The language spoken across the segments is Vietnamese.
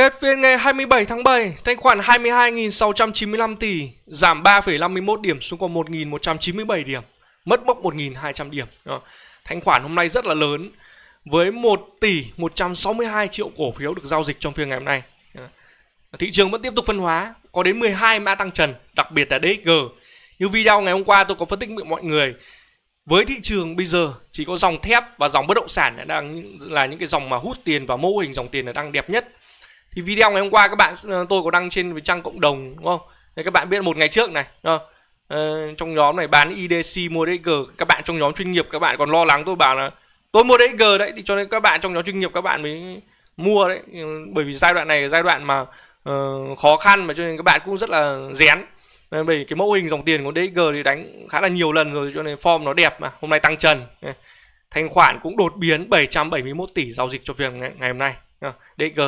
Kết phiên ngày 27 tháng 7, thanh khoản 22.695 tỷ, giảm 3,51 điểm xuống còn 1.197 điểm, mất mốc 1.200 điểm. Thanh khoản hôm nay rất là lớn với 1 tỷ 162 triệu cổ phiếu được giao dịch trong phiên ngày hôm nay. Thị trường vẫn tiếp tục phân hóa, có đến 12 mã tăng trần, đặc biệt là DXG. Như video ngày hôm qua tôi có phân tích với mọi người, với thị trường bây giờ chỉ có dòng thép và dòng bất động sản đang là những cái dòng mà hút tiền và mô hình dòng tiền là đang đẹp nhất thì video ngày hôm qua các bạn ờ, tôi có đăng trên trang cộng đồng đúng không để các bạn biết một ngày trước này uh, trong nhóm này bán IDC mua DG các bạn trong nhóm chuyên nghiệp các bạn còn lo lắng tôi bảo là tôi mua DG đấy thì cho nên các bạn trong nhóm chuyên nghiệp các bạn mới mua đấy bởi vì giai đoạn này là giai đoạn mà uh, khó khăn mà cho nên các bạn cũng rất là rén nên bởi cái mẫu hình dòng tiền của DG thì đánh khá là nhiều lần rồi cho nên form nó đẹp mà hôm nay tăng trần thanh khoản cũng đột biến 771 tỷ giao dịch cho việc ngày, ngày hôm nay DG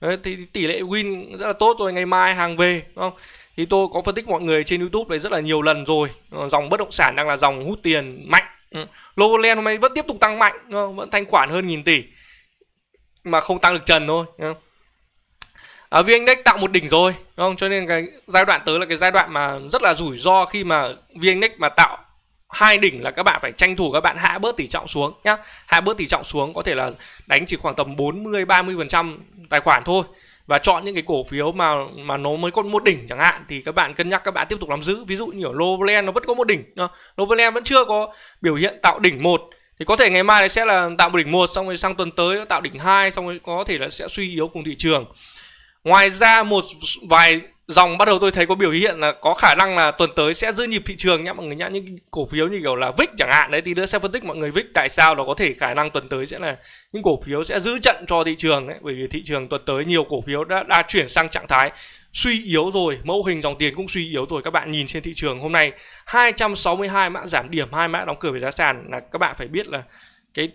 Đấy, thì tỷ lệ win rất là tốt rồi ngày mai hàng về đúng không thì tôi có phân tích mọi người trên youtube này rất là nhiều lần rồi ờ, dòng bất động sản đang là dòng hút tiền mạnh ừ. hôm nay vẫn tiếp tục tăng mạnh không vẫn thanh khoản hơn nghìn tỷ mà không tăng được trần thôi đúng không? À, VN Index tạo một đỉnh rồi đúng không cho nên cái giai đoạn tới là cái giai đoạn mà rất là rủi ro khi mà VN Index mà tạo hai đỉnh là các bạn phải tranh thủ các bạn hạ bớt tỷ trọng xuống nhá hạ bớt tỷ trọng xuống có thể là đánh chỉ khoảng tầm 40 30 phần trăm tài khoản thôi và chọn những cái cổ phiếu mà mà nó mới có một đỉnh chẳng hạn thì các bạn cân nhắc các bạn tiếp tục nắm giữ ví dụ như ở Novaland nó vẫn có một đỉnh Novaland vẫn chưa có biểu hiện tạo đỉnh một thì có thể ngày mai này sẽ là tạo một đỉnh một xong rồi sang tuần tới nó tạo đỉnh hai xong rồi có thể là sẽ suy yếu cùng thị trường ngoài ra một vài dòng bắt đầu tôi thấy có biểu hiện là có khả năng là tuần tới sẽ giữ nhịp thị trường nhé mọi người nhá những cổ phiếu như kiểu là VIX chẳng hạn đấy thì nữa sẽ phân tích mọi người VIX tại sao nó có thể khả năng tuần tới sẽ là những cổ phiếu sẽ giữ trận cho thị trường đấy bởi vì thị trường tuần tới nhiều cổ phiếu đã, đã chuyển sang trạng thái suy yếu rồi mẫu hình dòng tiền cũng suy yếu rồi các bạn nhìn trên thị trường hôm nay 262 mã giảm điểm hai mã đóng cửa về giá sàn là các bạn phải biết là cái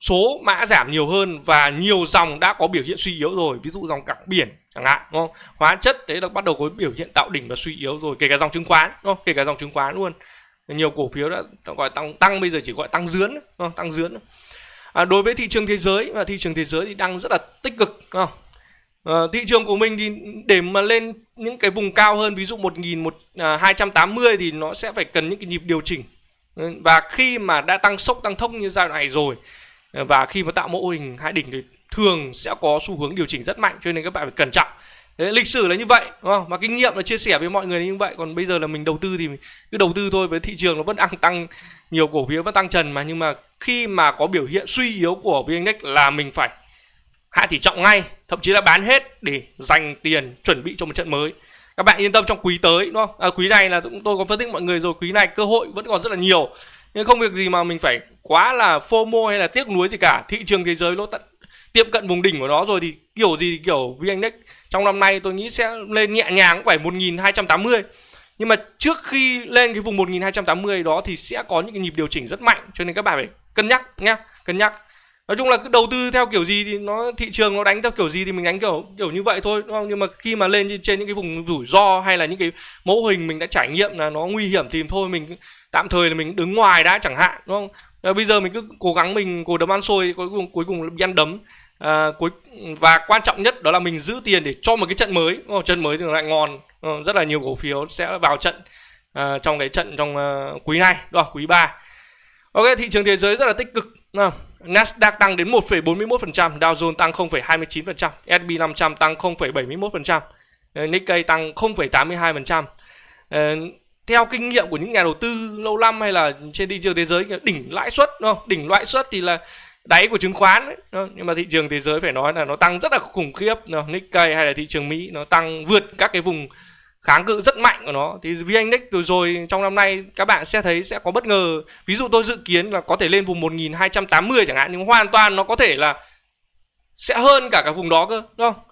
số mã giảm nhiều hơn và nhiều dòng đã có biểu hiện suy yếu rồi ví dụ dòng cảng biển chẳng hạn đúng không hóa chất đấy là bắt đầu có biểu hiện tạo đỉnh và suy yếu rồi kể cả dòng chứng khoán đúng không kể cả dòng chứng khoán luôn nhiều cổ phiếu đã gọi tăng tăng bây giờ chỉ gọi tăng dướn đúng không? tăng dướn à, đối với thị trường thế giới và thị trường thế giới thì đang rất là tích cực đúng không? À, thị trường của mình thì để mà lên những cái vùng cao hơn ví dụ một một nghìn à, hai trăm tám mươi thì nó sẽ phải cần những cái nhịp điều chỉnh và khi mà đã tăng sốc tăng thông như giai đoạn này rồi và khi mà tạo mô hình hai đỉnh thì thường sẽ có xu hướng điều chỉnh rất mạnh cho nên các bạn phải cẩn trọng Đấy, lịch sử là như vậy đúng không mà kinh nghiệm là chia sẻ với mọi người như vậy còn bây giờ là mình đầu tư thì cứ đầu tư thôi với thị trường nó vẫn đang tăng nhiều cổ phiếu vẫn tăng trần mà nhưng mà khi mà có biểu hiện suy yếu của vn là mình phải hạ tỷ trọng ngay thậm chí là bán hết để dành tiền chuẩn bị cho một trận mới các bạn yên tâm trong quý tới đúng không à, quý này là chúng tôi có phân tích mọi người rồi quý này cơ hội vẫn còn rất là nhiều nhưng không việc gì mà mình phải quá là phô mô hay là tiếc nuối gì cả thị trường thế giới nó tận tiệm cận vùng đỉnh của nó rồi thì kiểu gì kiểu vn index trong năm nay tôi nghĩ sẽ lên nhẹ nhàng cũng phải 1280 nhưng mà trước khi lên cái vùng 1280 đó thì sẽ có những cái nhịp điều chỉnh rất mạnh cho nên các bạn phải cân nhắc nhá cân nhắc nói chung là cứ đầu tư theo kiểu gì thì nó thị trường nó đánh theo kiểu gì thì mình đánh kiểu kiểu như vậy thôi đúng không? nhưng mà khi mà lên trên những cái vùng rủi ro hay là những cái mẫu hình mình đã trải nghiệm là nó nguy hiểm thì thôi mình tạm thời là mình đứng ngoài đã chẳng hạn đúng không bây giờ mình cứ cố gắng mình cố đấm ăn xôi cuối cùng cuối cùng ăn đấm à, cuối và quan trọng nhất đó là mình giữ tiền để cho một cái trận mới oh, trận mới thì lại ngon oh, rất là nhiều cổ phiếu sẽ vào trận uh, trong cái trận trong uh, quý này đó quý 3 ok thị trường thế giới rất là tích cực Nasdaq tăng đến 1,41%, Dow Jones tăng 0,29%, S&P 500 tăng 0,71%, Nikkei tăng 0,82%. theo kinh nghiệm của những nhà đầu tư lâu năm hay là trên thị trường thế giới đỉnh lãi suất đỉnh lãi suất thì là đáy của chứng khoán ấy. nhưng mà thị trường thế giới phải nói là nó tăng rất là khủng khiếp Nikkei hay là thị trường Mỹ nó tăng vượt các cái vùng kháng cự rất mạnh của nó thì VN Index rồi rồi trong năm nay các bạn sẽ thấy sẽ có bất ngờ ví dụ tôi dự kiến là có thể lên vùng 1280 chẳng hạn nhưng hoàn toàn nó có thể là sẽ hơn cả các vùng đó cơ đúng không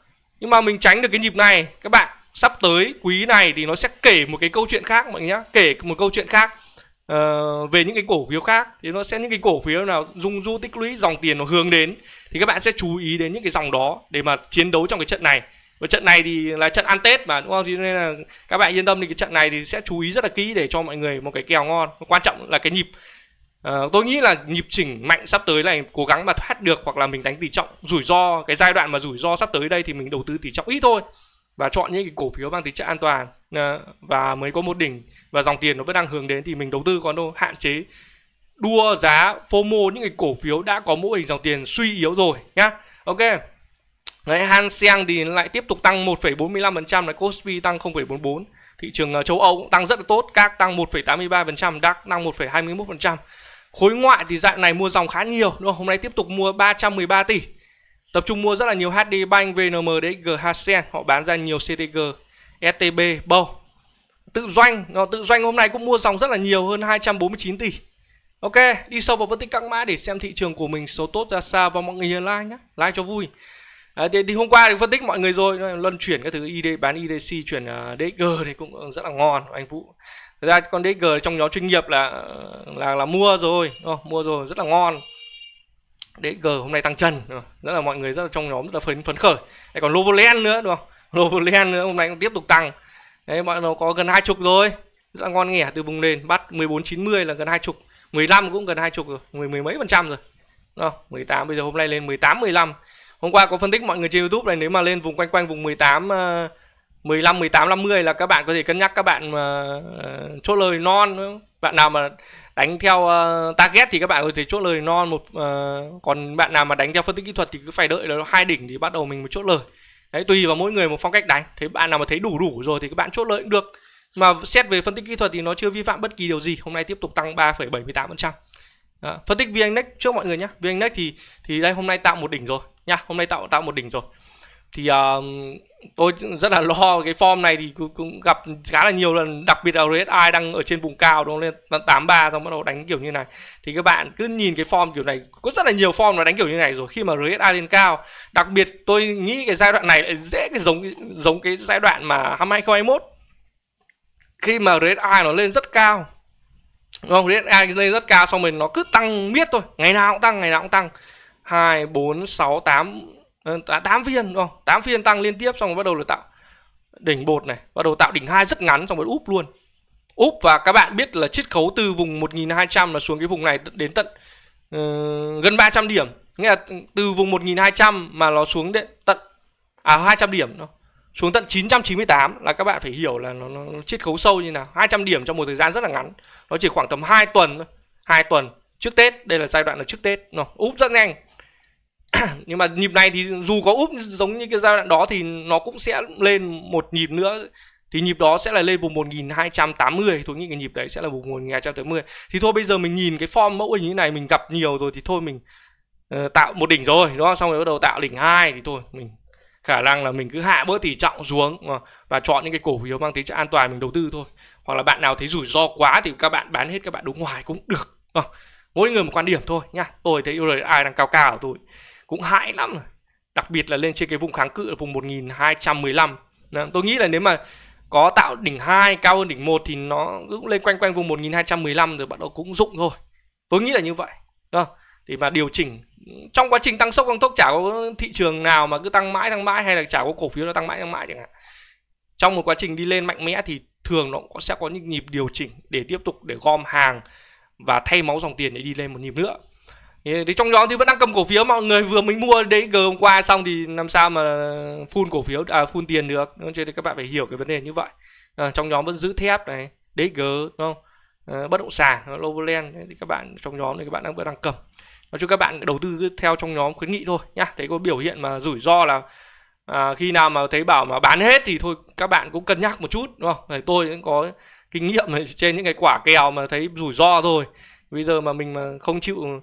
nhưng mà mình tránh được cái nhịp này các bạn sắp tới quý này thì nó sẽ kể một cái câu chuyện khác mọi người nhé, kể một câu chuyện khác Ờ, về những cái cổ phiếu khác thì nó sẽ những cái cổ phiếu nào dung du tích lũy dòng tiền nó hướng đến thì các bạn sẽ chú ý đến những cái dòng đó để mà chiến đấu trong cái trận này và trận này thì là trận ăn tết mà đúng không thì nên là các bạn yên tâm thì cái trận này thì sẽ chú ý rất là kỹ để cho mọi người một cái kèo ngon quan trọng là cái nhịp Uh, tôi nghĩ là nhịp chỉnh mạnh sắp tới này cố gắng mà thoát được hoặc là mình đánh tỷ trọng rủi ro cái giai đoạn mà rủi ro sắp tới đây thì mình đầu tư tỷ trọng ít thôi và chọn những cái cổ phiếu mang tính chất an toàn ờ, và mới có một đỉnh và dòng tiền nó vẫn đang hướng đến thì mình đầu tư còn đâu hạn chế đua giá FOMO những cái cổ phiếu đã có mô hình dòng tiền suy yếu rồi nhá. Ok. Đấy, Hang Seng thì lại tiếp tục tăng 1,45%, là Kospi tăng 0,44. Thị trường ờ, châu Âu cũng tăng rất là tốt, CAC tăng 1,83%, DAX tăng 1,21%. Khối ngoại thì dạng này mua dòng khá nhiều, đúng không? Hôm nay tiếp tục mua 313 tỷ. Tập trung mua rất là nhiều HD Bank, VNM, DXG, Hsen, họ bán ra nhiều CTG, STB, BO, Tự doanh, họ tự doanh hôm nay cũng mua dòng rất là nhiều hơn 249 tỷ. Ok, đi sâu vào phân tích các mã để xem thị trường của mình số tốt ra sao và mọi người nhớ like nhé, like cho vui. À, thì, thì hôm qua thì phân tích mọi người rồi, luân chuyển các thứ ID bán IDC chuyển uh, ờ, DXG thì cũng ờ, rất là ngon anh Vũ. Thật ra con DXG trong nhóm chuyên nghiệp là ờ, là là mua rồi, oh, mua rồi rất là ngon g hôm nay tăng trần rất là mọi người rất là trong nhóm rất là phấn phấn khởi đấy, còn Novoland nữa đúng không Novoland nữa hôm nay cũng tiếp tục tăng đấy mọi nó có gần hai chục rồi rất là ngon nghẻ từ vùng nền bắt 1490 là gần hai chục 15 cũng gần hai chục rồi mười mười mấy phần trăm rồi đúng đó, 18 bây giờ hôm nay lên 18 15 hôm qua có phân tích mọi người trên YouTube này nếu mà lên vùng quanh quanh vùng 18 uh, 15 18 50 là các bạn có thể cân nhắc các bạn mà uh, chốt lời non bạn nào mà đánh theo uh, target thì các bạn có thể chốt lời non một uh, còn bạn nào mà đánh theo phân tích kỹ thuật thì cứ phải đợi nó hai đỉnh thì bắt đầu mình mới chốt lời đấy tùy vào mỗi người một phong cách đánh thế bạn nào mà thấy đủ đủ rồi thì các bạn chốt lời cũng được mà xét về phân tích kỹ thuật thì nó chưa vi phạm bất kỳ điều gì hôm nay tiếp tục tăng 3,78% à, phân tích vn index trước mọi người nhé vn index thì thì đây hôm nay tạo một đỉnh rồi nha hôm nay tạo tạo một đỉnh rồi thì uh, tôi rất là lo cái form này thì cũng, gặp khá là nhiều lần đặc biệt là RSI đang ở trên vùng cao nó lên 83 xong bắt đầu đánh kiểu như này thì các bạn cứ nhìn cái form kiểu này có rất là nhiều form nó đánh kiểu như này rồi khi mà RSI lên cao đặc biệt tôi nghĩ cái giai đoạn này lại dễ cái giống giống cái giai đoạn mà năm 2021 khi mà RSI nó lên rất cao đúng không RSI lên rất cao xong mình nó cứ tăng miết thôi ngày nào cũng tăng ngày nào cũng tăng 2 4 6 8 8 ờ, phiên đúng không 8 phiên tăng liên tiếp xong rồi bắt đầu là tạo đỉnh bột này bắt đầu tạo đỉnh hai rất ngắn xong rồi úp luôn úp và các bạn biết là chiết khấu từ vùng 1200 là xuống cái vùng này đến tận uh, gần 300 điểm nghĩa là từ vùng 1200 mà nó xuống đến tận à 200 điểm nó xuống tận 998 là các bạn phải hiểu là nó, nó, nó chiết khấu sâu như nào 200 điểm trong một thời gian rất là ngắn nó chỉ khoảng tầm 2 tuần thôi 2 tuần trước Tết đây là giai đoạn là trước Tép nó úp rất nhanh nhưng mà nhịp này thì dù có úp giống như cái giai đoạn đó thì nó cũng sẽ lên một nhịp nữa thì nhịp đó sẽ là lên vùng 1280 tôi nghĩ cái nhịp đấy sẽ là vùng 1280 thì thôi bây giờ mình nhìn cái form mẫu hình như này mình gặp nhiều rồi thì thôi mình uh, tạo một đỉnh rồi đó xong rồi bắt đầu tạo đỉnh hai thì thôi mình khả năng là mình cứ hạ bớt tỷ trọng xuống ờ, và chọn những cái cổ phiếu mang tính chất an toàn mình đầu tư thôi hoặc là bạn nào thấy rủi ro quá thì các bạn bán hết các bạn đúng ngoài cũng được ờ, mỗi người một quan điểm thôi nha tôi thấy ai đang cao cao tôi cũng hại lắm rồi. đặc biệt là lên trên cái vùng kháng cự ở vùng 1215 Đấy, tôi nghĩ là nếu mà có tạo đỉnh 2 cao hơn đỉnh 1 thì nó cũng lên quanh quanh vùng 1215 rồi bắt đầu cũng dụng thôi tôi nghĩ là như vậy thì mà điều chỉnh trong quá trình tăng sốc tăng tốc chả có thị trường nào mà cứ tăng mãi tăng mãi hay là chả có cổ phiếu nó tăng mãi tăng mãi chẳng hạn trong một quá trình đi lên mạnh mẽ thì thường nó cũng sẽ có những nhịp điều chỉnh để tiếp tục để gom hàng và thay máu dòng tiền để đi lên một nhịp nữa thì trong nhóm thì vẫn đang cầm cổ phiếu mọi người vừa mới mua đấy g hôm qua xong thì làm sao mà phun cổ phiếu à phun tiền được cho nên các bạn phải hiểu cái vấn đề như vậy à, trong nhóm vẫn giữ thép này đấy g đúng không à, bất động sản Loveland thì các bạn trong nhóm này các bạn đang vẫn đang cầm nói chung các bạn đầu tư theo trong nhóm khuyến nghị thôi nhá thấy có biểu hiện mà rủi ro là à, khi nào mà thấy bảo mà bán hết thì thôi các bạn cũng cân nhắc một chút đúng không thì tôi cũng có kinh nghiệm trên những cái quả kèo mà thấy rủi ro rồi bây giờ mà mình mà không chịu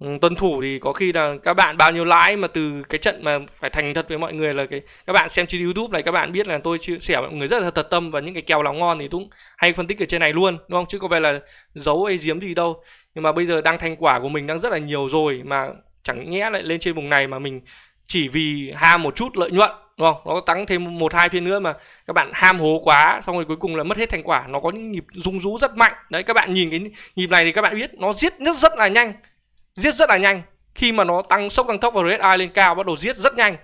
Ừ, tuân thủ thì có khi là các bạn bao nhiêu lãi mà từ cái trận mà phải thành thật với mọi người là cái các bạn xem trên YouTube này các bạn biết là tôi chia sẻ mọi người rất là thật tâm và những cái kèo láo ngon thì cũng hay phân tích ở trên này luôn đúng không chứ có vẻ là giấu hay giếm gì đâu nhưng mà bây giờ đang thành quả của mình đang rất là nhiều rồi mà chẳng nhẽ lại lên trên vùng này mà mình chỉ vì ham một chút lợi nhuận đúng không nó tăng thêm một hai phiên nữa mà các bạn ham hố quá xong rồi cuối cùng là mất hết thành quả nó có những nhịp rung rú rất mạnh đấy các bạn nhìn cái nhịp này thì các bạn biết nó giết rất rất là nhanh giết rất là nhanh khi mà nó tăng sốc tăng tốc và RSI lên cao bắt đầu giết rất nhanh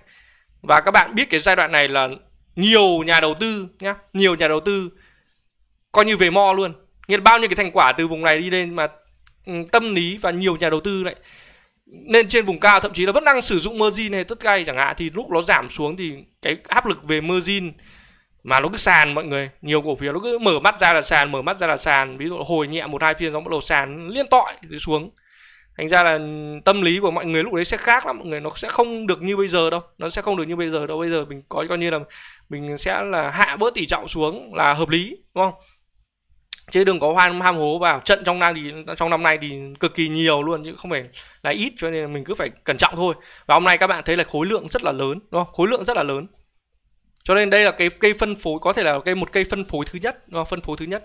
và các bạn biết cái giai đoạn này là nhiều nhà đầu tư nhá nhiều nhà đầu tư coi như về mo luôn nghĩa bao nhiêu cái thành quả từ vùng này đi lên mà ừ, tâm lý và nhiều nhà đầu tư lại nên trên vùng cao thậm chí là vẫn đang sử dụng margin hay tất cay chẳng hạn thì lúc nó giảm xuống thì cái áp lực về margin mà nó cứ sàn mọi người nhiều cổ phiếu nó cứ mở mắt ra là sàn mở mắt ra là sàn ví dụ hồi nhẹ một hai phiên nó bắt đầu sàn liên tội xuống thành ra là tâm lý của mọi người lúc đấy sẽ khác lắm mọi người nó sẽ không được như bây giờ đâu nó sẽ không được như bây giờ đâu bây giờ mình có coi như là mình sẽ là hạ bớt tỷ trọng xuống là hợp lý đúng không chứ đừng có hoan ham hố vào trận trong năm thì trong năm nay thì cực kỳ nhiều luôn chứ không phải là ít cho nên mình cứ phải cẩn trọng thôi và hôm nay các bạn thấy là khối lượng rất là lớn đúng không khối lượng rất là lớn cho nên đây là cái cây phân phối có thể là cây một cây phân phối thứ nhất đúng không? phân phối thứ nhất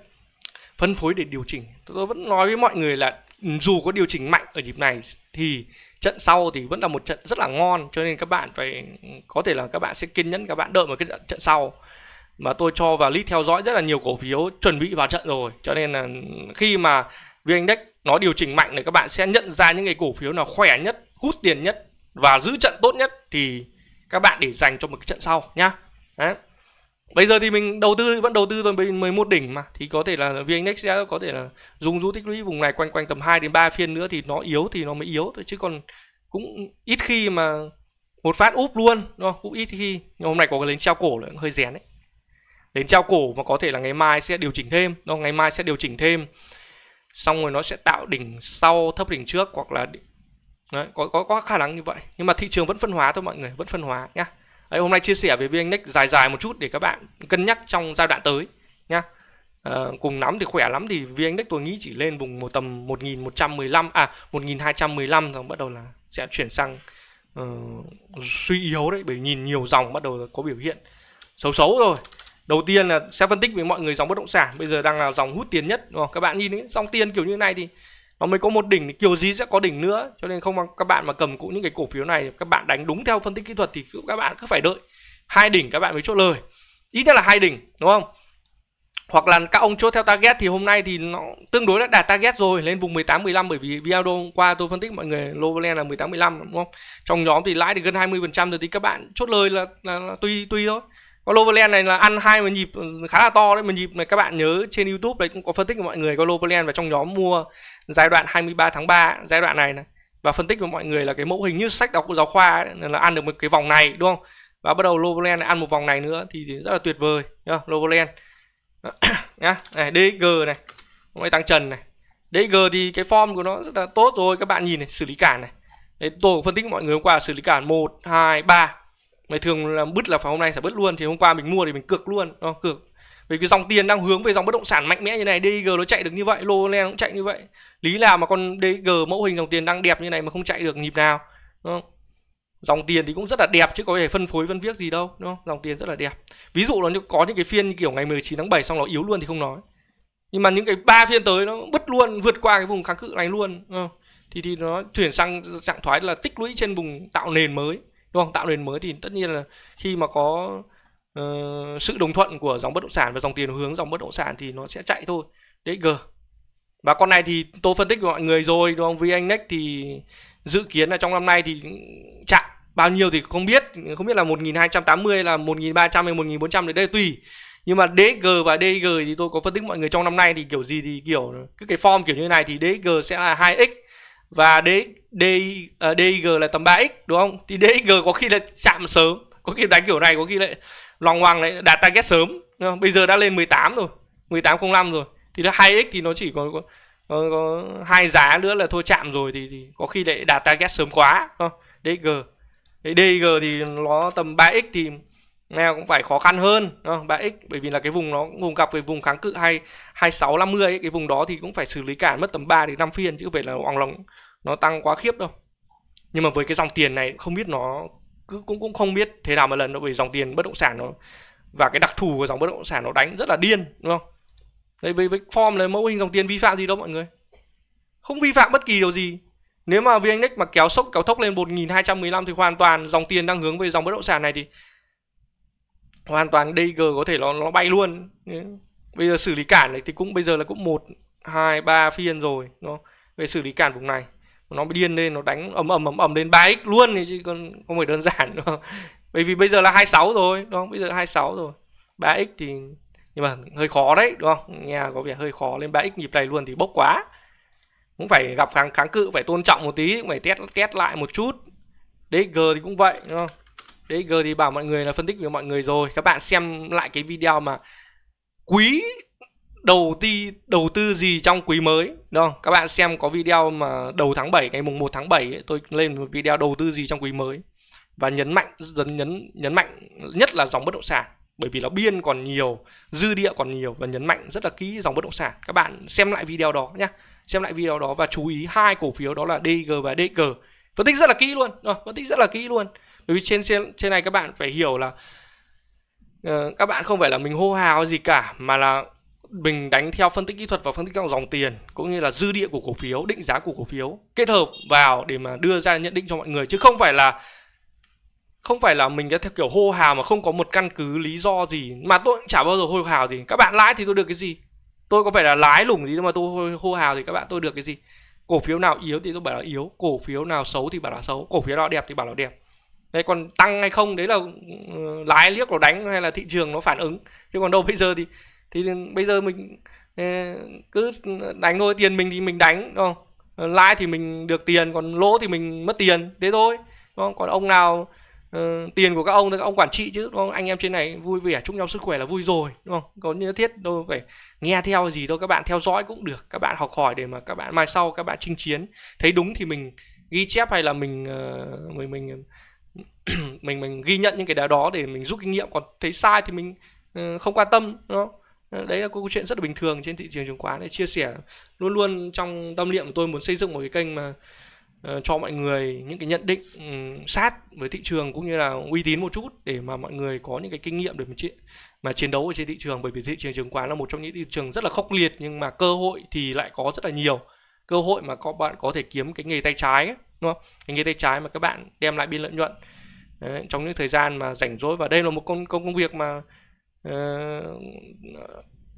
phân phối để điều chỉnh tôi vẫn nói với mọi người là dù có điều chỉnh mạnh ở nhịp này thì trận sau thì vẫn là một trận rất là ngon cho nên các bạn phải có thể là các bạn sẽ kiên nhẫn các bạn đợi một cái trận sau mà tôi cho vào list theo dõi rất là nhiều cổ phiếu chuẩn bị vào trận rồi cho nên là khi mà vn nó điều chỉnh mạnh thì các bạn sẽ nhận ra những cái cổ phiếu nào khỏe nhất hút tiền nhất và giữ trận tốt nhất thì các bạn để dành cho một cái trận sau nhá đấy bây giờ thì mình đầu tư vẫn đầu tư vào 11 đỉnh mà thì có thể là VN Index sẽ có thể là dùng rũ tích lũy vùng này quanh quanh tầm 2 đến 3 phiên nữa thì nó yếu thì nó mới yếu thôi chứ còn cũng ít khi mà một phát úp luôn đúng không? cũng ít khi nhưng hôm nay có cái lên treo cổ là hơi rén đấy đến treo cổ mà có thể là ngày mai sẽ điều chỉnh thêm nó ngày mai sẽ điều chỉnh thêm xong rồi nó sẽ tạo đỉnh sau thấp đỉnh trước hoặc là đấy, có có có khả năng như vậy nhưng mà thị trường vẫn phân hóa thôi mọi người vẫn phân hóa nhá Đấy, hôm nay chia sẻ về VNX dài dài một chút để các bạn cân nhắc trong giai đoạn tới nha. À, ờ, cùng nắm thì khỏe lắm thì VNX tôi nghĩ chỉ lên vùng một tầm 1115 à 1215 rồi bắt đầu là sẽ chuyển sang uh, suy yếu đấy bởi nhìn nhiều dòng bắt đầu có biểu hiện xấu xấu rồi. Đầu tiên là sẽ phân tích với mọi người dòng bất động sản, bây giờ đang là dòng hút tiền nhất đúng không? Các bạn nhìn ấy, dòng tiền kiểu như này thì mà mới có một đỉnh thì kiểu gì sẽ có đỉnh nữa cho nên không các bạn mà cầm cũng những cái cổ phiếu này các bạn đánh đúng theo phân tích kỹ thuật thì các bạn cứ phải đợi hai đỉnh các bạn mới chốt lời ít nhất là hai đỉnh đúng không hoặc là các ông chốt theo target thì hôm nay thì nó tương đối đã đạt target rồi lên vùng 18 15 bởi vì video hôm qua tôi phân tích mọi người Loveland là 18 15 đúng không trong nhóm thì lãi thì gần 20 phần trăm rồi thì các bạn chốt lời là, là, là tùy tùy thôi con Loverland này là ăn hai một nhịp ừ, khá là to đấy một nhịp này các bạn nhớ trên YouTube đấy cũng có phân tích của mọi người con Loverland và trong nhóm mua giai đoạn 23 tháng 3 giai đoạn này này và phân tích của mọi người là cái mẫu hình như sách đọc của giáo khoa ấy, là ăn được một cái vòng này đúng không và bắt đầu Loverland lại ăn một vòng này nữa thì rất là tuyệt vời nhá Loverland nhá này DG này mấy tăng trần này DG thì cái form của nó rất là tốt rồi các bạn nhìn này xử lý cản này Đấy, tôi phân tích mọi người hôm qua xử lý cản một hai ba mày thường là bứt là phải hôm nay sẽ bứt luôn thì hôm qua mình mua thì mình cược luôn nó cược vì cái dòng tiền đang hướng về dòng bất động sản mạnh mẽ như này DG nó chạy được như vậy lô len cũng chạy như vậy lý nào mà con DG mẫu hình dòng tiền đang đẹp như này mà không chạy được nhịp nào đúng không? dòng tiền thì cũng rất là đẹp chứ có thể phân phối phân viết gì đâu đúng không? dòng tiền rất là đẹp ví dụ nó có những cái phiên như kiểu ngày 19 tháng 7 xong nó yếu luôn thì không nói nhưng mà những cái ba phiên tới nó bứt luôn vượt qua cái vùng kháng cự này luôn đúng không? thì thì nó chuyển sang trạng thái là tích lũy trên vùng tạo nền mới đúng không tạo nền mới thì tất nhiên là khi mà có uh, sự đồng thuận của dòng bất động sản và dòng tiền hướng dòng bất động sản thì nó sẽ chạy thôi g và con này thì tôi phân tích với mọi người rồi đúng không VNX thì dự kiến là trong năm nay thì chạm bao nhiêu thì không biết không biết là 1280 là 1300 hay 1400 thì đây tùy nhưng mà DG và DG thì tôi có phân tích mọi người trong năm nay thì kiểu gì thì kiểu cứ cái form kiểu như này thì DG sẽ là 2x và D D uh, ờ, DIG là tầm 3x đúng không? Thì DIG có khi là chạm sớm, có khi đánh kiểu này, có khi lại loằng ngoằng lại đạt target sớm. Bây giờ đã lên 18 rồi, 1805 rồi. Thì nó 2x thì nó chỉ có có, có, hai giá nữa là thôi chạm rồi thì, thì có khi lại đạt target sớm quá. Không? DIG. Đấy, DIG thì nó tầm 3x thì nào cũng phải khó khăn hơn không? 3x bởi vì là cái vùng nó vùng gặp về vùng kháng cự 2 26 50 ấy, cái vùng đó thì cũng phải xử lý cản mất tầm 3 đến 5 phiên chứ không phải là hoàng lòng nó tăng quá khiếp đâu. Nhưng mà với cái dòng tiền này không biết nó cứ cũng cũng không biết thế nào một lần đâu bởi dòng tiền bất động sản nó và cái đặc thù của dòng bất động sản nó đánh rất là điên đúng không? Đấy với, với form là mẫu hình dòng tiền vi phạm gì đâu mọi người. Không vi phạm bất kỳ điều gì. Nếu mà VN mà kéo sốc kéo thốc lên 1215 thì hoàn toàn dòng tiền đang hướng về dòng bất động sản này thì hoàn toàn DG có thể nó nó bay luôn bây giờ xử lý cản này thì cũng bây giờ là cũng một hai ba phiên rồi nó về xử lý cản vùng này nó bị điên lên nó đánh ầm ầm ầm ầm đến 3x luôn thì chứ còn không phải đơn giản đâu bởi vì bây giờ là 26 rồi đúng không bây giờ là 26 rồi 3x thì nhưng mà hơi khó đấy đúng không nghe có vẻ hơi khó lên 3x nhịp này luôn thì bốc quá cũng phải gặp kháng kháng cự phải tôn trọng một tí cũng phải test test lại một chút DG thì cũng vậy đúng không đấy g thì bảo mọi người là phân tích với mọi người rồi các bạn xem lại cái video mà quý đầu tư đầu tư gì trong quý mới đúng không các bạn xem có video mà đầu tháng 7 ngày mùng 1 tháng 7 ấy, tôi lên một video đầu tư gì trong quý mới và nhấn mạnh dần nhấn nhấn mạnh nhất là dòng bất động sản bởi vì nó biên còn nhiều dư địa còn nhiều và nhấn mạnh rất là kỹ dòng bất động sản các bạn xem lại video đó nhá xem lại video đó và chú ý hai cổ phiếu đó là DG và DG phân tích rất là kỹ luôn rồi phân tích rất là kỹ luôn bởi vì trên trên này các bạn phải hiểu là uh, các bạn không phải là mình hô hào gì cả mà là mình đánh theo phân tích kỹ thuật và phân tích theo dòng tiền cũng như là dư địa của cổ phiếu định giá của cổ phiếu kết hợp vào để mà đưa ra nhận định cho mọi người chứ không phải là không phải là mình đã theo kiểu hô hào mà không có một căn cứ lý do gì mà tôi cũng chả bao giờ hô hào gì các bạn lãi thì tôi được cái gì tôi có phải là lái lủng gì đâu mà tôi hô hào thì các bạn tôi được cái gì cổ phiếu nào yếu thì tôi bảo là yếu cổ phiếu nào xấu thì bảo là xấu cổ phiếu nào đẹp thì bảo là đẹp đấy còn tăng hay không đấy là ừ, lái liếc nó đánh hay là thị trường nó phản ứng chứ còn đâu bây giờ thì thì bây giờ mình ừ, cứ đánh thôi tiền mình thì mình đánh đúng không ờ, lãi thì mình được tiền còn lỗ thì mình mất tiền thế thôi đúng không? còn ông nào uh, tiền của các ông thì các ông quản trị chứ đúng không anh em trên này vui vẻ chúc nhau sức khỏe là vui rồi đúng không có nhất thiết đâu phải nghe theo gì đâu các bạn theo dõi cũng được các bạn học hỏi để mà các bạn mai sau các bạn chinh chiến thấy đúng thì mình ghi chép hay là mình uh, mình mình mình mình ghi nhận những cái đá đó để mình rút kinh nghiệm còn thấy sai thì mình ờ, không quan tâm đúng không? Ờ, đấy là câu chuyện rất là bình thường trên thị trường chứng khoán để chia sẻ luôn luôn trong tâm niệm tôi muốn xây dựng một cái kênh mà ờ, cho mọi người những cái nhận định ừ, sát với thị trường cũng như là uy tín một chút để mà mọi người có những cái kinh nghiệm để mà, chiến mà chiến đấu ở trên thị trường bởi vì thị trường chứng khoán là một trong những thị trường rất là khốc liệt nhưng mà cơ hội thì lại có rất là nhiều cơ hội mà các bạn có thể kiếm cái nghề tay trái ấy, đúng không cái nghề tay trái mà các bạn đem lại biên lợi nhuận Đấy, trong những thời gian mà rảnh rỗi và đây là một công công việc mà uh,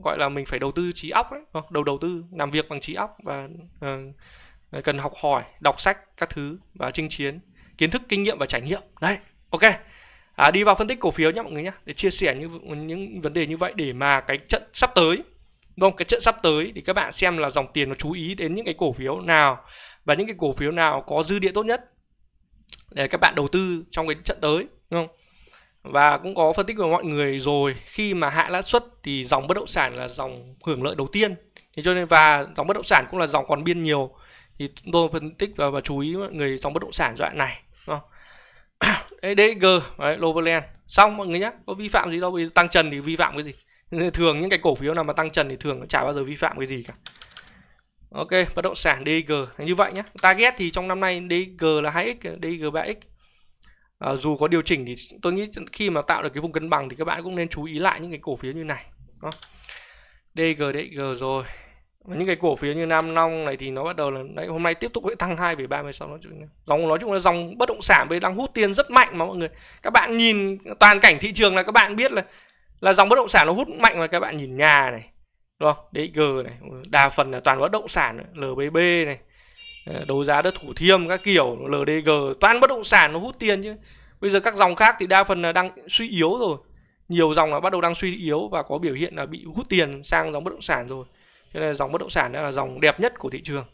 gọi là mình phải đầu tư trí óc đấy, đầu đầu tư làm việc bằng trí óc và uh, cần học hỏi, đọc sách các thứ và chinh chiến, kiến thức, kinh nghiệm và trải nghiệm. Đấy, ok. À, đi vào phân tích cổ phiếu nhé mọi người nhé để chia sẻ những những vấn đề như vậy để mà cái trận sắp tới đúng không cái trận sắp tới thì các bạn xem là dòng tiền nó chú ý đến những cái cổ phiếu nào và những cái cổ phiếu nào có dư địa tốt nhất để các bạn đầu tư trong cái trận tới đúng không và cũng có phân tích của mọi người rồi khi mà hạ lãi suất thì dòng bất động sản là dòng hưởng lợi đầu tiên thế cho nên và dòng bất động sản cũng là dòng còn biên nhiều thì chúng tôi phân tích và, và chú ý mọi người dòng bất động sản đoạn này đúng không e đấy, DG Loverland xong mọi người nhé có vi phạm gì đâu tăng trần thì vi phạm cái gì thường những cái cổ phiếu nào mà tăng trần thì thường chả bao giờ vi phạm cái gì cả Ok, bất động sản DG như vậy nhé. Target thì trong năm nay DG là 2x, DG 3x. À, dù có điều chỉnh thì tôi nghĩ khi mà tạo được cái vùng cân bằng thì các bạn cũng nên chú ý lại những cái cổ phiếu như này. Đó. DG DG rồi. Và những cái cổ phiếu như Nam Long này thì nó bắt đầu là đấy, hôm nay tiếp tục lại tăng 2,36 nói chung dòng nói chung là dòng bất động sản bây đang hút tiền rất mạnh mà mọi người. Các bạn nhìn toàn cảnh thị trường là các bạn biết là là dòng bất động sản nó hút mạnh mà các bạn nhìn nhà này, đúng không DXG này đa phần là toàn bất động sản LBB này ờ, đấu giá đất thủ thiêm các kiểu LDG toàn bất động sản nó hút tiền chứ bây giờ các dòng khác thì đa phần là đang suy yếu rồi nhiều dòng là bắt đầu đang suy yếu và có biểu hiện là bị hút tiền sang dòng bất động sản rồi cho nên dòng bất động sản đó là dòng đẹp nhất của thị trường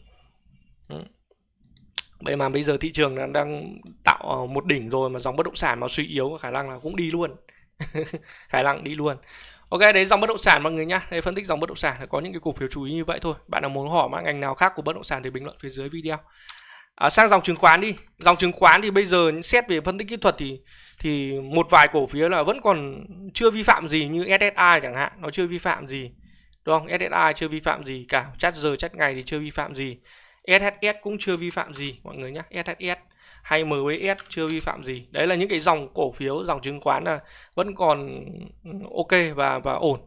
vậy mà bây giờ thị trường đang tạo ờ, một đỉnh rồi mà dòng bất động sản mà suy yếu khả năng là cũng đi luôn khả năng đi luôn Ok, đấy dòng bất động sản mọi người nhá. Đây phân tích dòng bất động sản có những cái cổ phiếu chú ý như vậy thôi. Bạn nào muốn hỏi mã ngành nào khác của bất động sản thì bình luận phía dưới video. À, sang dòng chứng khoán đi. Dòng chứng khoán thì bây giờ xét về phân tích kỹ thuật thì thì một vài cổ phiếu là vẫn còn chưa vi phạm gì như SSI chẳng hạn, nó chưa vi phạm gì. Đúng không? SSI chưa vi phạm gì cả. Chat giờ chat ngày thì chưa vi phạm gì. SHS cũng chưa vi phạm gì mọi người nhá. SHS hay MBS chưa vi phạm gì đấy là những cái dòng cổ phiếu dòng chứng khoán là vẫn còn ừ, ok và và ổn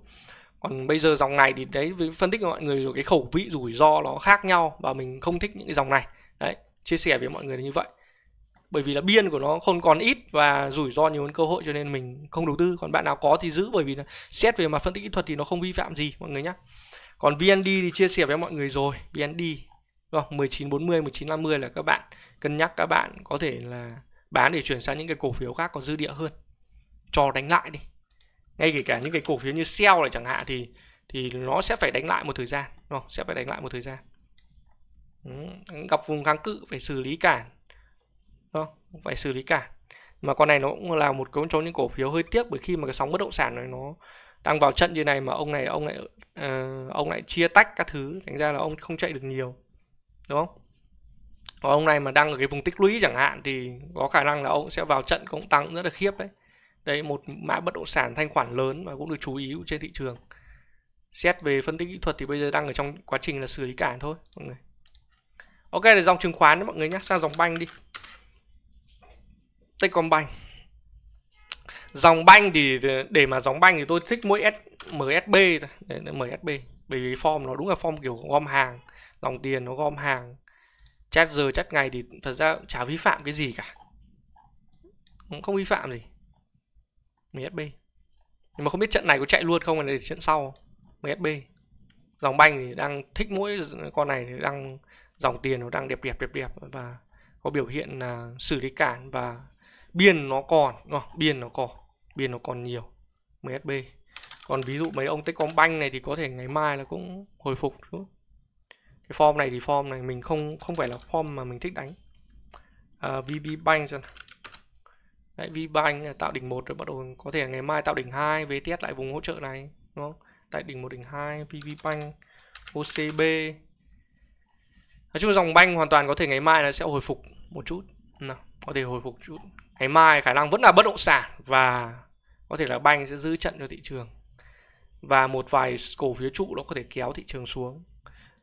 còn bây giờ dòng này thì đấy với phân tích của mọi người rồi cái khẩu vị rủi ro nó khác nhau và mình không thích những cái dòng này đấy chia sẻ với mọi người là như vậy bởi vì là biên của nó không còn ít và rủi ro nhiều hơn cơ hội cho nên mình không đầu tư còn bạn nào có thì giữ bởi vì là xét về mặt phân tích kỹ thuật thì nó không vi phạm gì mọi người nhé còn VND thì chia sẻ với mọi người rồi VND đúng 1940, 1950 là các bạn cân nhắc các bạn có thể là bán để chuyển sang những cái cổ phiếu khác còn dư địa hơn cho đánh lại đi ngay kể cả những cái cổ phiếu như Shell này chẳng hạn thì thì nó sẽ phải đánh lại một thời gian đúng sẽ phải đánh lại một thời gian ừ, gặp vùng kháng cự phải xử lý cả, đúng phải xử lý cả. mà con này nó cũng là một trong những cổ phiếu hơi tiếc bởi khi mà cái sóng bất động sản này nó đang vào trận như này mà ông này ông lại uh, ông lại chia tách các thứ thành ra là ông không chạy được nhiều đúng không còn ông này mà đang ở cái vùng tích lũy chẳng hạn thì có khả năng là ông sẽ vào trận cũng tăng rất là khiếp đấy đây một mã bất động sản thanh khoản lớn và cũng được chú ý trên thị trường xét về phân tích kỹ thuật thì bây giờ đang ở trong quá trình là xử lý cản thôi mọi người ok là dòng chứng khoán đấy mọi người nhé sang dòng banh đi Techcombank dòng banh thì để mà dòng banh thì tôi thích mỗi S, MSB MSB bởi vì form nó đúng là form kiểu gom hàng dòng tiền nó gom hàng chat giờ chat ngày thì thật ra chả vi phạm cái gì cả cũng không vi phạm gì MSB nhưng mà không biết trận này có chạy luôn không hay là trận sau MSB dòng banh thì đang thích mỗi con này thì đang dòng tiền nó đang đẹp đẹp đẹp đẹp và có biểu hiện là xử lý cản và biên nó còn đúng không? biên nó còn biên nó còn nhiều MSB còn ví dụ mấy ông Techcombank này thì có thể ngày mai là cũng hồi phục đúng cái form này thì form này mình không không phải là form mà mình thích đánh à, VB Bank rồi Đấy, VB Bank tạo đỉnh một rồi bắt đầu có thể ngày mai tạo đỉnh hai về tiết lại vùng hỗ trợ này đúng không tại đỉnh một đỉnh hai VB Bank OCB Nói chung dòng banh hoàn toàn có thể ngày mai nó sẽ hồi phục một chút nào, có thể hồi phục chút ngày mai khả năng vẫn là bất động sản và có thể là banh sẽ giữ trận cho thị trường và một vài cổ phiếu trụ nó có thể kéo thị trường xuống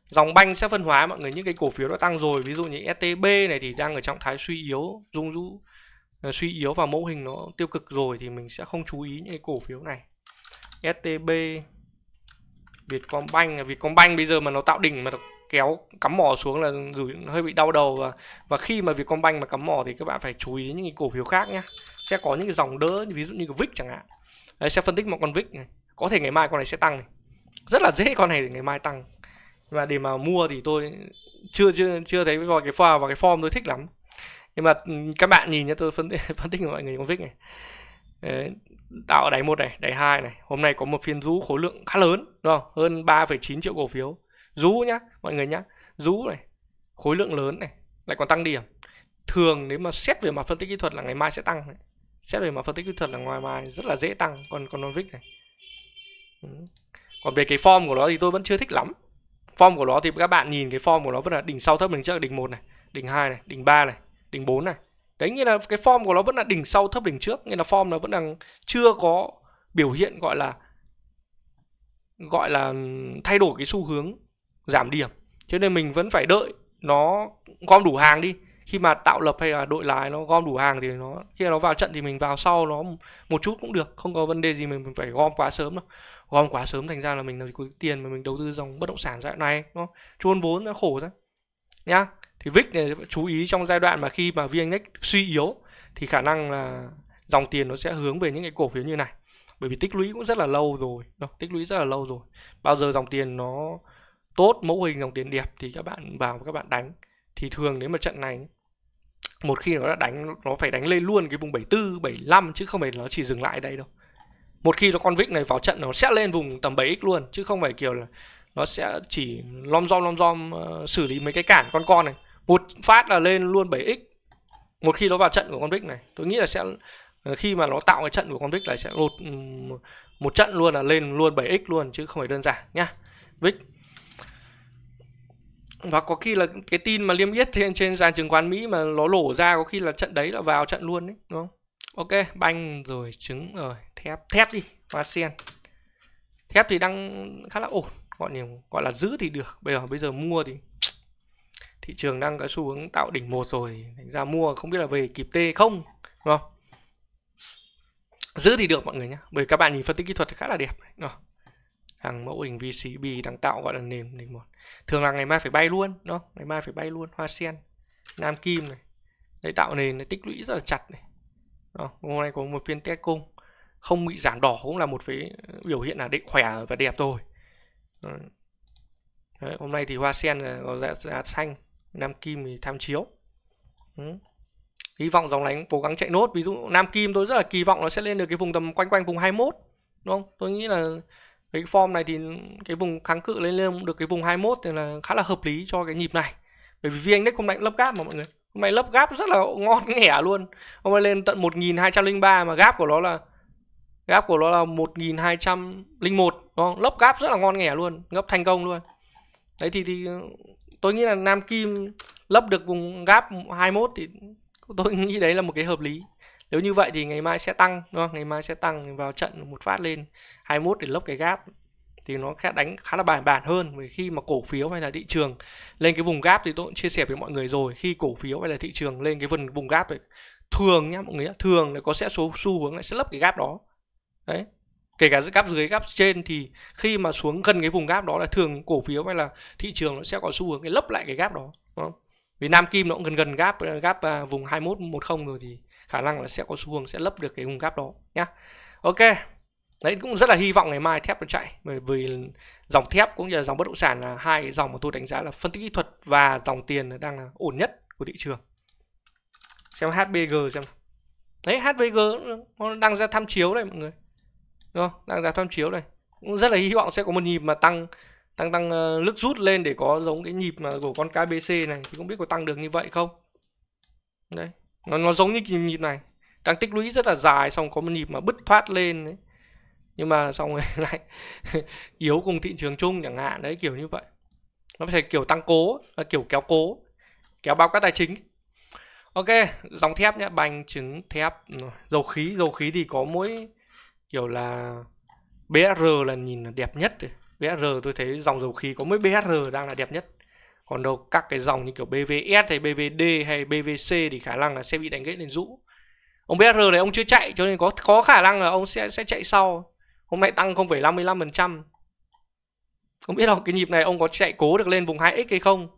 dòng banh sẽ phân hóa mọi người những cái cổ phiếu đã tăng rồi ví dụ như STB này thì đang ở trong thái suy yếu dung rũ ờ, suy yếu và mẫu hình nó tiêu cực rồi thì mình sẽ không chú ý những cái cổ phiếu này STB Vietcombank là Vietcombank bây giờ mà nó tạo đỉnh mà nó kéo cắm mỏ xuống là rủi hơi bị đau đầu và và khi mà Vietcombank mà cắm mỏ thì các bạn phải chú ý những cái cổ phiếu khác nhé sẽ có những cái dòng đỡ ví dụ như cái VIX chẳng hạn Đấy, sẽ phân tích một con VIX này có thể ngày mai con này sẽ tăng này. rất là dễ con này ngày mai tăng và để mà mua thì tôi chưa chưa chưa thấy vào cái pha và cái form tôi thích lắm nhưng mà ừ, các bạn nhìn nhé tôi phân phân tích mọi người con vích này tạo đáy một này đáy hai này hôm nay có một phiên rú khối lượng khá lớn đúng không hơn 3,9 triệu cổ phiếu rú nhá mọi người nhá rú này khối lượng lớn này lại còn tăng điểm thường nếu mà xét về mặt phân tích kỹ thuật là ngày mai sẽ tăng xét về mặt phân tích kỹ thuật là ngoài mai rất là dễ tăng còn còn con vích này Ừ. còn về cái form của nó thì tôi vẫn chưa thích lắm form của nó thì các bạn nhìn cái form của nó vẫn là đỉnh sau thấp đỉnh trước đỉnh một này đỉnh hai này đỉnh ba này đỉnh bốn này đấy nghĩa là cái form của nó vẫn là đỉnh sau thấp đỉnh trước nghĩa là form nó vẫn đang chưa có biểu hiện gọi là gọi là ừ, thay đổi cái xu hướng giảm điểm cho nên mình vẫn phải đợi nó gom đủ hàng đi khi mà tạo lập hay là đội lái nó gom đủ hàng thì nó khi nó vào trận thì mình vào sau nó một chút cũng được không có vấn đề gì mình phải gom quá sớm đâu gom quá sớm thành ra là mình làm gì có tiền mà mình đầu tư dòng bất động sản dạng đoạn này nó chôn vốn nó khổ ra nhá thì VIX này chú ý trong giai đoạn mà khi mà VN suy yếu thì khả năng là dòng tiền nó sẽ hướng về những cái cổ phiếu như này bởi vì tích lũy cũng rất là lâu rồi Đó, tích lũy rất là lâu rồi bao giờ dòng tiền nó tốt mẫu hình dòng tiền đẹp thì các bạn vào và các bạn đánh thì thường nếu mà trận này một khi nó đã đánh nó phải đánh lên luôn cái vùng 74, 75 chứ không phải nó chỉ dừng lại đây đâu một khi nó con Vic này vào trận nó sẽ lên vùng tầm 7x luôn chứ không phải kiểu là nó sẽ chỉ lom rom lom rom uh, ờ, xử lý mấy cái cản con con này một phát là lên luôn 7x một khi nó vào trận của con Vic này tôi nghĩ là sẽ ờ, khi mà nó tạo cái trận của con Vic này sẽ lột một trận luôn là lên luôn 7x luôn chứ không phải đơn giản nhá Vic và có khi là cái tin mà liêm yết trên trên sàn chứng khoán Mỹ mà nó lổ ra có khi là trận đấy là vào trận luôn đấy đúng không ok banh rồi trứng rồi thép thép đi hoa sen thép thì đang khá là ổn gọi là gọi là giữ thì được bây giờ bây giờ mua thì thị trường đang có xu hướng tạo đỉnh một rồi thành ra mua không biết là về kịp tê không đúng không giữ thì được mọi người nhé bởi các bạn nhìn phân tích kỹ thuật thì khá là đẹp đúng không? hàng mẫu hình VCB đang tạo gọi là nền nền một thường là ngày mai phải bay luôn nó ngày mai phải bay luôn hoa sen nam kim này đấy tạo nền này tích lũy rất là chặt này đó, hôm nay có một phiên test cung không bị giảm đỏ cũng là một cái biểu hiện là định khỏe và đẹp thôi. Đấy, hôm nay thì hoa sen có giá, giá xanh nam kim thì tham chiếu ừ. hy vọng dòng này cố gắng chạy nốt ví dụ nam kim tôi rất là kỳ vọng nó sẽ lên được cái vùng tầm quanh quanh vùng 21 đúng không tôi nghĩ là cái form này thì cái vùng kháng cự lên lên được cái vùng 21 thì là khá là hợp lý cho cái nhịp này bởi vì vn Nick hôm nay lấp gáp mà mọi người hôm nay lấp gáp rất là ngon nghẻ luôn hôm nay lên tận 1203 mà gáp của nó là Gap của nó là 1201 đúng không? Lốc gap rất là ngon nghẻ luôn, ngấp thành công luôn. Đấy thì thì tôi nghĩ là Nam Kim lấp được vùng gap 21 thì tôi nghĩ đấy là một cái hợp lý. Nếu như vậy thì ngày mai sẽ tăng đúng không? Ngày mai sẽ tăng vào trận một phát lên 21 để lấp cái gap thì nó sẽ đánh khá là bài bản hơn vì khi mà cổ phiếu hay là thị trường lên cái vùng gap thì tôi cũng chia sẻ với mọi người rồi khi cổ phiếu hay là thị trường lên cái vùng vùng gap thì thường nhá mọi người nhá, thường là có sẽ số xu hướng lại sẽ lấp cái gap đó đấy kể cả gap dưới gap trên thì khi mà xuống gần cái vùng gap đó là thường cổ phiếu hay là thị trường nó sẽ có xu hướng cái lấp lại cái gap đó đúng không? vì Nam Kim nó cũng gần gần gap ờ, gap à, vùng 2110 rồi thì khả năng là sẽ có xu hướng sẽ lấp được cái vùng gap đó nhá ok đấy cũng rất là hy vọng ngày mai thép nó chạy bởi vì dòng thép cũng như là dòng bất động sản là hai dòng mà tôi đánh giá là phân tích kỹ thuật và dòng tiền đang là ổn nhất của thị trường xem HBG xem đấy HBG nó đang ra tham chiếu đây mọi người đúng không đang giá tham chiếu này cũng rất là hy vọng sẽ có một nhịp mà tăng tăng tăng uh, ờ, lức rút lên để có giống cái nhịp mà của con KBC này thì không biết có tăng được như vậy không đấy nó nó giống như nhịp này đang tích lũy rất là dài xong có một nhịp mà bứt thoát lên đấy nhưng mà xong rồi lại yếu cùng thị trường chung chẳng hạn đấy kiểu như vậy nó phải kiểu tăng cố là kiểu kéo cố kéo bao các tài chính ok dòng thép nhé bành trứng thép dầu khí dầu khí thì có mỗi kiểu là BR là nhìn là đẹp nhất BR tôi thấy dòng dầu khí có mấy BR đang là đẹp nhất còn đâu các cái dòng như kiểu BVS hay BVD hay BVC thì khả năng là sẽ bị đánh gãy lên rũ ông BR này ông chưa chạy cho nên có có khả năng là ông sẽ sẽ chạy sau hôm nay tăng 0,55% không biết đâu cái nhịp này ông có chạy cố được lên vùng 2x hay không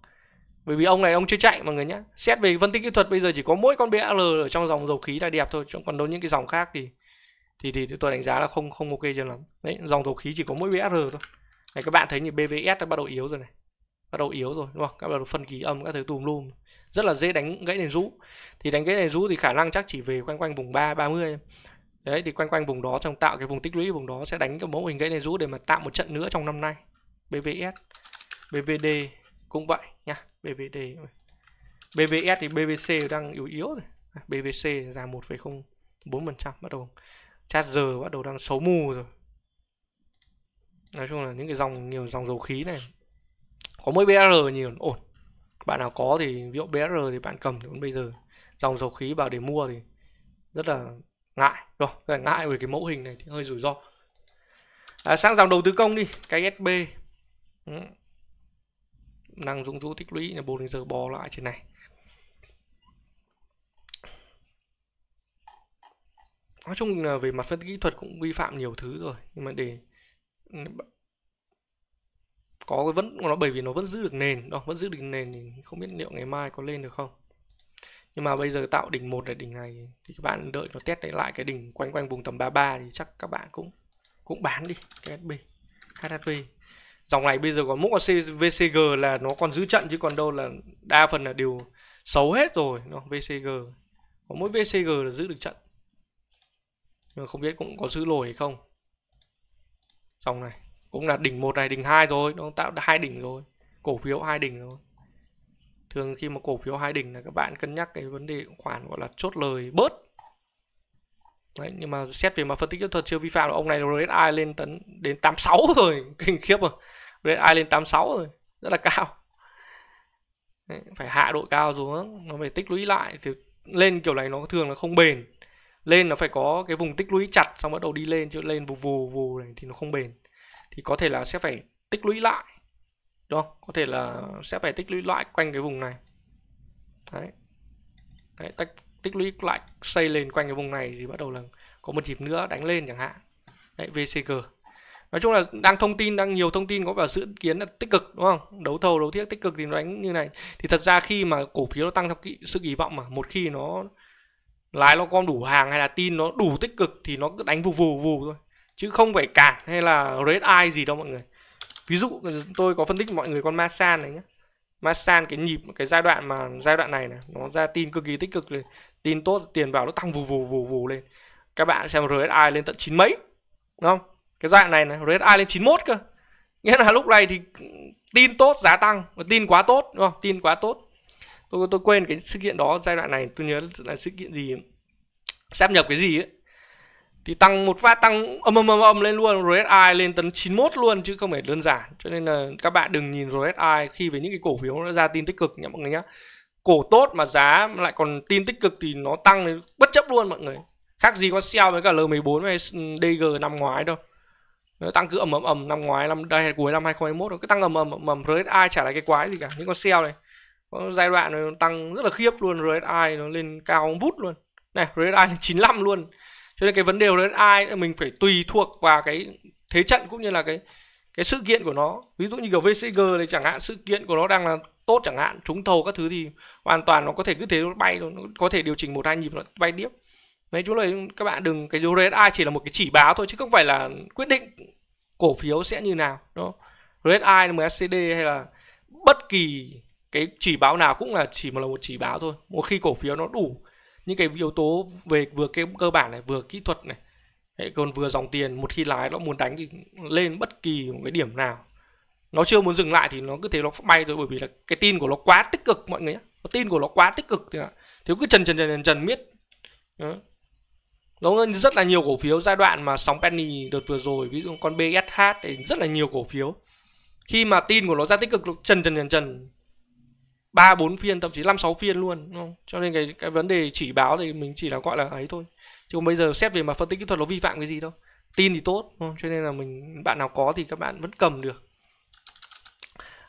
bởi vì ông này ông chưa chạy mọi người nhé xét về phân tích kỹ thuật bây giờ chỉ có mỗi con BR ở trong dòng dầu khí là đẹp thôi còn đâu những cái dòng khác thì thì thì tôi đánh giá là không không ok cho lắm đấy dòng dầu khí chỉ có mỗi BSR thôi này các bạn thấy như BVS đã bắt đầu yếu rồi này bắt đầu yếu rồi đúng không các bạn phân kỳ âm các thứ tùm lum rất là dễ đánh gãy nền rũ thì đánh gãy nền rũ thì khả năng chắc chỉ về quanh quanh vùng 3 30 đấy thì quanh quanh vùng đó trong tạo cái vùng tích lũy vùng đó sẽ đánh cái mẫu hình gãy nền rũ để mà tạo một trận nữa trong năm nay BVS BVD cũng vậy nha BVD BVS thì BVC đang yếu yếu rồi BVC là 1,04% bắt đầu Chat giờ bắt đầu đang xấu mù rồi nói chung là những cái dòng nhiều dòng dầu khí này có mỗi BR nhiều ổn bạn nào có thì ví dụ BR thì bạn cầm còn bây giờ dòng dầu khí bảo để mua thì rất là ngại rồi rất là ngại về cái mẫu hình này thì hơi rủi ro à, sang dòng đầu tư công đi cái SB ừ. năng dụng rũ tích lũy là bồn giờ bò lại trên này nói chung là về mặt phân tích kỹ thuật cũng vi phạm nhiều thứ rồi nhưng mà để ừ, có vẫn nó bởi vì nó vẫn giữ được nền đó vẫn giữ được nền thì không biết liệu ngày mai có lên được không nhưng mà bây giờ tạo đỉnh một là đỉnh này thì các bạn đợi nó test lại cái đỉnh quanh quanh vùng tầm 33 thì chắc các bạn cũng cũng bán đi cái SB HSB dòng này bây giờ còn múc ở VCG là nó còn giữ trận chứ còn đâu là đa phần là đều xấu hết rồi nó VCG có mỗi VCG là giữ được trận nhưng không biết cũng có giữ lồi hay không dòng này cũng là đỉnh một này đỉnh hai rồi nó tạo hai đỉnh rồi cổ phiếu hai đỉnh rồi thường khi mà cổ phiếu hai đỉnh là các bạn cân nhắc cái vấn đề khoản gọi là chốt lời bớt Đấy, nhưng mà xét về mà phân tích kỹ thuật chưa vi phạm ông này RSI lên tấn đến 86 rồi kinh khiếp rồi RSI lên 86 rồi rất là cao Đấy, phải hạ độ cao xuống nó phải tích lũy lại thì lên kiểu này nó thường là không bền lên nó phải có cái vùng tích lũy chặt xong bắt đầu đi lên chứ lên vù vù vù này thì nó không bền thì có thể là sẽ phải tích lũy lại đúng không có thể là sẽ phải tích lũy lại quanh cái vùng này đấy, đấy tích, tích lũy lại xây lên quanh cái vùng này thì bắt đầu là có một nhịp nữa đánh lên chẳng hạn đấy VCG nói chung là đang thông tin đang nhiều thông tin có vẻ dự kiến là tích cực đúng không đấu thầu đấu thiết tích cực thì nó đánh như này thì thật ra khi mà cổ phiếu nó tăng theo sự kỳ vọng mà một khi nó lái nó con đủ hàng hay là tin nó đủ tích cực thì nó cứ đánh vù vù vù thôi chứ không phải cản hay là red eye gì đâu mọi người ví dụ tôi có phân tích mọi người con masan này nhé masan cái nhịp cái giai đoạn mà giai đoạn này này nó ra tin cực kỳ tích cực rồi tin tốt tiền vào nó tăng vù vù vù vù lên các bạn xem RSI lên tận chín mấy đúng không cái giai đoạn này này RSI lên 91 cơ nghĩa là lúc này thì tin tốt giá tăng tin quá tốt đúng không tin quá tốt tôi tôi quên cái sự kiện đó giai đoạn này tôi nhớ là sự kiện gì sáp nhập cái gì ấy thì tăng một phát tăng âm âm âm âm lên luôn RSI lên tấn 91 luôn chứ không phải đơn giản cho nên là các bạn đừng nhìn RSI khi về những cái cổ phiếu nó ra tin tích cực nhá mọi người nhá cổ tốt mà giá lại còn tin tích cực thì nó tăng thì bất chấp luôn mọi người khác gì con sell với cả L14 hay DG năm ngoái đâu nó tăng cứ ầm ầm ầm năm ngoái năm đây cuối năm 2021 nó cứ tăng ầm ầm ầm ầm RSI trả lại cái quái gì cả những con sell này có giai đoạn này nó tăng rất là khiếp luôn RSI nó lên cao vút luôn này RSI lên 95 luôn cho nên cái vấn đề RSI mình phải tùy thuộc vào cái thế trận cũng như là cái cái sự kiện của nó ví dụ như kiểu VCG này chẳng hạn sự kiện của nó đang là tốt chẳng hạn trúng thầu các thứ thì hoàn toàn nó có thể cứ thế nó bay nó có thể điều chỉnh một hai nhịp nó bay tiếp đấy chú lời các bạn đừng cái RSI chỉ là một cái chỉ báo thôi chứ không phải là quyết định cổ phiếu sẽ như nào đó RSI scd hay là bất kỳ cái chỉ báo nào cũng là chỉ một là một chỉ báo thôi một khi cổ phiếu nó đủ những cái yếu tố về vừa cái cơ bản này vừa kỹ thuật này Đấy, còn vừa dòng tiền một khi lái nó muốn đánh thì lên bất kỳ một cái điểm nào nó chưa muốn dừng lại thì nó cứ thế nó bay thôi bởi vì là cái tin của nó quá tích cực mọi người nhé tin của nó quá tích cực thì, là, thì cứ trần trần trần trần, trần miết Đó. nó rất là nhiều cổ phiếu giai đoạn mà sóng penny đợt vừa rồi ví dụ con bsh thì rất là nhiều cổ phiếu khi mà tin của nó ra tích cực trần trần trần trần ba bốn phiên thậm chí năm sáu phiên luôn đúng không? cho nên cái cái vấn đề chỉ báo thì mình chỉ là gọi là ấy thôi chứ bây giờ xét về mà phân tích kỹ thuật nó vi phạm cái gì đâu tin thì tốt đúng không? cho nên là mình bạn nào có thì các bạn vẫn cầm được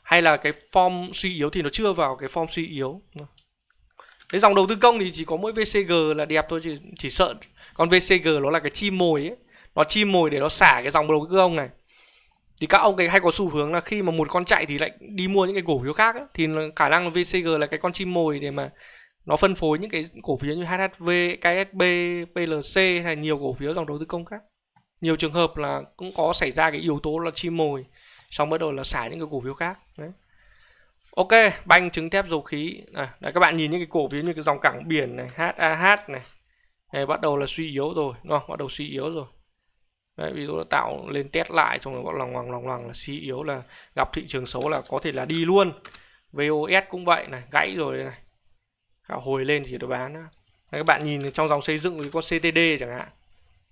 hay là cái form suy yếu thì nó chưa vào cái form suy yếu cái dòng đầu tư công thì chỉ có mỗi VCG là đẹp thôi chỉ, chỉ sợ còn VCG nó là cái chim mồi ấy nó chim mồi để nó xả cái dòng đầu tư công này thì các ông cái hay có xu hướng là khi mà một con chạy thì lại đi mua những cái cổ phiếu khác ấy, thì khả năng VCG là cái con chim mồi để mà nó phân phối những cái cổ phiếu như HHV, KSB, PLC hay nhiều cổ phiếu dòng đầu tư công khác. Nhiều trường hợp là cũng có xảy ra cái yếu tố là chim mồi, xong bắt đầu là xả những cái cổ phiếu khác. Đấy. Ok, banh trứng thép dầu khí. À, đấy, các bạn nhìn những cái cổ phiếu như cái dòng cảng biển này, HAH này. này bắt đầu là suy yếu rồi, đúng không? Bắt đầu suy yếu rồi. Đấy, ví dụ là tạo lên test lại xong rồi gọi lòng hoàng lòng hoàng là suy yếu e là gặp thị trường xấu là có thể là đi luôn VOS cũng vậy này gãy rồi này cả hồi lên thì nó bán Đấy, các bạn nhìn trong dòng xây dựng thì có CTD chẳng hạn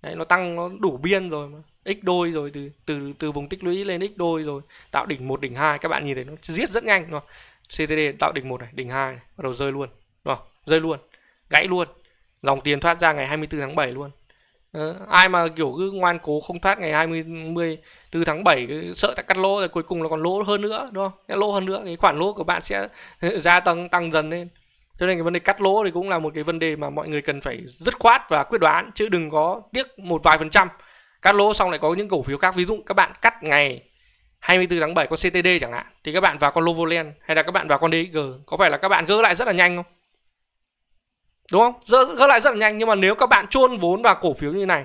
Đấy, nó tăng nó đủ biên rồi mà x đôi rồi từ từ từ vùng tích lũy lên x đôi rồi tạo đỉnh một đỉnh hai các bạn nhìn thấy nó giết rất nhanh rồi CTD tạo đỉnh một này đỉnh hai bắt đầu rơi luôn rồi rơi luôn gãy luôn dòng tiền thoát ra ngày 24 tháng 7 luôn Ờ, ai mà kiểu cứ ngoan cố không thoát ngày 20 từ tháng 7 sợ đã cắt lỗ rồi cuối cùng là còn lỗ hơn nữa đúng không lỗ hơn nữa cái khoản lỗ của bạn sẽ gia tăng tăng dần lên cho nên cái vấn đề cắt lỗ thì cũng là một cái vấn đề mà mọi người cần phải dứt khoát và quyết đoán chứ đừng có tiếc một vài phần trăm cắt lỗ xong lại có những cổ phiếu khác ví dụ các bạn cắt ngày 24 tháng 7 con CTD chẳng hạn thì các bạn vào con Lovoland hay là các bạn vào con DXG có phải là các bạn gỡ lại rất là nhanh không đúng không gỡ, lại rất là nhanh nhưng mà nếu các bạn chôn vốn vào cổ phiếu như này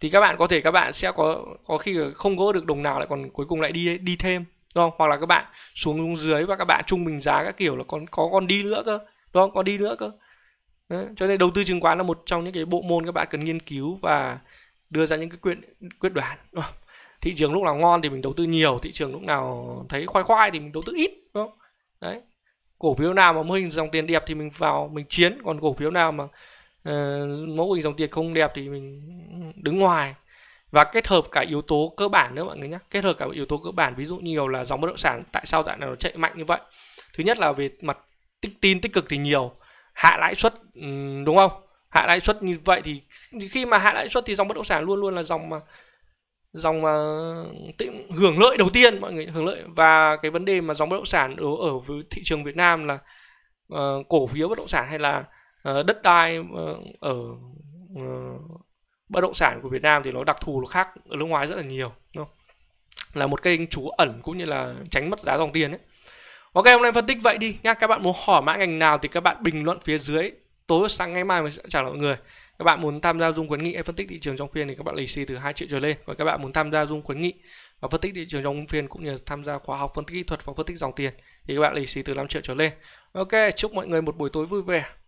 thì các bạn có thể các bạn sẽ có có khi không gỡ được đồng nào lại còn cuối cùng lại đi đi thêm đúng không hoặc là các bạn xuống dưới và các bạn trung bình giá các kiểu là còn có còn đi nữa cơ đúng không còn đi nữa cơ Đấy. cho nên đầu tư chứng khoán là một trong những cái bộ môn các bạn cần nghiên cứu và đưa ra những cái quyết quyết đoán thị trường lúc nào ngon thì mình đầu tư nhiều thị trường lúc nào thấy khoai khoai thì mình đầu tư ít đúng không đấy cổ phiếu nào mà mô hình dòng tiền đẹp thì mình vào mình chiến còn cổ phiếu nào mà uh, ờ, mẫu hình dòng tiền không đẹp thì mình đứng ngoài và kết hợp cả yếu tố cơ bản nữa mọi người nhé kết hợp cả yếu tố cơ bản ví dụ nhiều là dòng bất động sản tại sao tại nào nó chạy mạnh như vậy thứ nhất là về mặt tích tin tích cực thì nhiều hạ lãi suất đúng không hạ lãi suất như vậy thì khi mà hạ lãi suất thì dòng bất động sản luôn luôn là dòng mà dòng uh, ờ, tính, hưởng lợi đầu tiên mọi người hưởng lợi và cái vấn đề mà dòng bất động sản ở, ở thị trường Việt Nam là uh, cổ phiếu bất động sản hay là uh, đất đai uh, ở uh, bất động sản của Việt Nam thì nó đặc thù nó khác ở nước ngoài rất là nhiều đúng không? là một kênh trú ẩn cũng như là tránh mất giá dòng tiền ấy. Ok hôm nay phân tích vậy đi nha các bạn muốn hỏi mã ngành nào thì các bạn bình luận phía dưới tối sáng ngày mai mình sẽ trả lời mọi người các bạn muốn tham gia dung khuyến nghị hay phân tích thị trường trong phiên thì các bạn lì xì từ 2 triệu trở lên còn các bạn muốn tham gia dung khuyến nghị và phân tích thị trường trong phiên cũng như tham gia khóa học phân tích kỹ thuật và phân tích dòng tiền thì các bạn lì xì từ 5 triệu trở lên ok chúc mọi người một buổi tối vui vẻ